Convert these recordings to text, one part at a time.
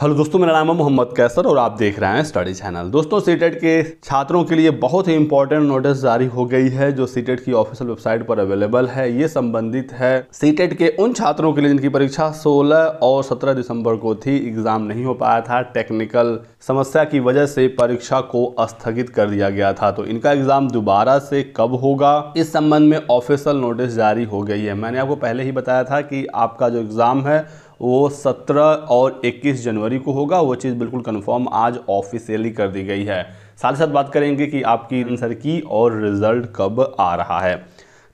hello दोस्तों मेरा नाम है मोहम्मद कैसर और आप देख रहे हैं स्टडी चैनल दोस्तों सीटेट के छात्रों के लिए बहुत ही इंपॉर्टेंट नोटिस जारी हो गई है जो सीटेट की ऑफिशियल वेबसाइट पर अवेलेबल है ये संबंधित है सीटेट के उन छात्रों के लिए जिनकी परीक्षा 16 और 17 दिसंबर को थी एग्जाम नहीं हो पाया था टेक्निकल समस्या की वजह से परीक्षा को स्थगित कर दिया गया था तो इनका एग्जाम दोबारा से कब होगा इस संबंध में ऑफिशियल नोटिस जारी हो गई है मैंने आपको पहले ही बताया था कि आपका जो एग्जाम है वो 17 और 21 जनवरी को होगा वो चीज़ बिल्कुल कन्फर्म आज ऑफिशियली कर दी गई है साथ ही साथ बात करेंगे कि आपकी आंसर की और रिजल्ट कब आ रहा है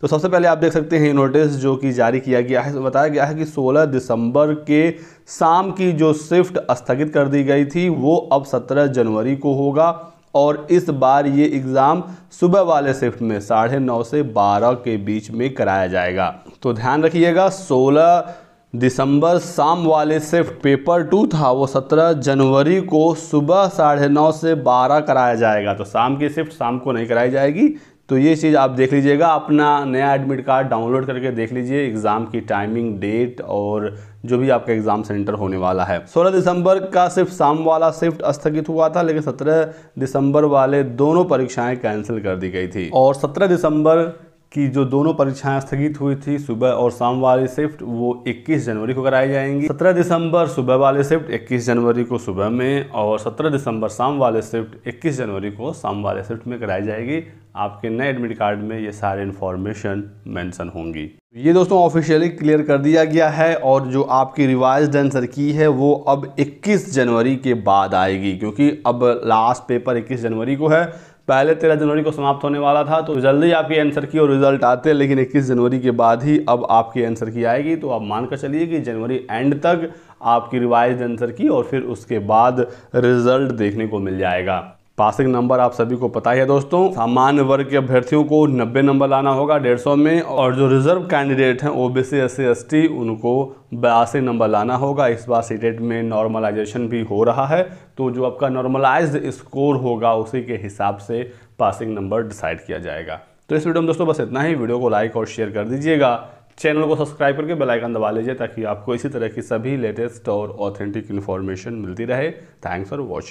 तो सबसे पहले आप देख सकते हैं ये नोटिस जो कि जारी किया गया है बताया गया है कि 16 दिसंबर के शाम की जो शिफ्ट स्थगित कर दी गई थी वो अब 17 जनवरी को होगा और इस बार ये एग्ज़ाम सुबह वाले शिफ्ट में साढ़े नौ से बारह के बीच में कराया जाएगा तो ध्यान रखिएगा सोलह दिसंबर शाम वाले शिफ्ट पेपर टू था वो सत्रह जनवरी को सुबह साढ़े नौ से बारह कराया जाएगा तो शाम की शिफ्ट शाम को नहीं कराई जाएगी तो ये चीज़ आप देख लीजिएगा अपना नया एडमिट कार्ड डाउनलोड करके देख लीजिए एग्ज़ाम की टाइमिंग डेट और जो भी आपका एग्ज़ाम सेंटर होने वाला है 16 दिसंबर का सिर्फ शाम वाला शिफ्ट स्थगित हुआ था लेकिन 17 दिसंबर वाले दोनों परीक्षाएं कैंसिल कर दी गई थी और 17 दिसंबर कि जो दोनों परीक्षाएं स्थगित हुई थी सुबह और शाम वाली शिफ्ट वो 21 जनवरी को कराई जाएंगी 17 दिसंबर सुबह वाले शिफ्ट 21 जनवरी को सुबह में और 17 दिसंबर शाम वाले शिफ्ट 21 जनवरी को शाम वाले शिफ्ट में कराई जाएगी आपके नए एडमिट कार्ड में ये सारे इन्फॉर्मेशन मेंशन होंगी ये दोस्तों ऑफिशियली क्लियर कर दिया गया है और जो आपकी रिवाइज आंसर की है वो अब 21 जनवरी के बाद आएगी क्योंकि अब लास्ट पेपर 21 जनवरी को है पहले तेरह जनवरी को समाप्त होने वाला था तो जल्दी आपकी आंसर की और रिजल्ट आते हैं लेकिन 21 जनवरी के बाद ही अब आपकी आंसर की आएगी तो आप मानकर चलिए कि जनवरी एंड तक आपकी रिवाइज आंसर की और फिर उसके बाद रिजल्ट देखने को मिल जाएगा पासिंग नंबर आप सभी को पता ही है दोस्तों सामान्य वर्ग के अभ्यर्थियों को 90 नंबर लाना होगा 150 में और जो रिजर्व कैंडिडेट हैं ओबीसी एससी एसटी उनको बयासी नंबर लाना होगा इस बार डेट में नॉर्मलाइजेशन भी हो रहा है तो जो आपका नॉर्मलाइज स्कोर होगा उसी के हिसाब से पासिंग नंबर डिसाइड किया जाएगा तो इस वीडियो में दोस्तों बस इतना ही वीडियो को लाइक और शेयर कर दीजिएगा चैनल को सब्सक्राइब करके बेल आइकन दबा लीजिए ताकि आपको इसी तरह की सभी लेटेस्ट और ऑथेंटिक इन्फॉर्मेशन मिलती रहे थैंक्स फॉर वॉचिंग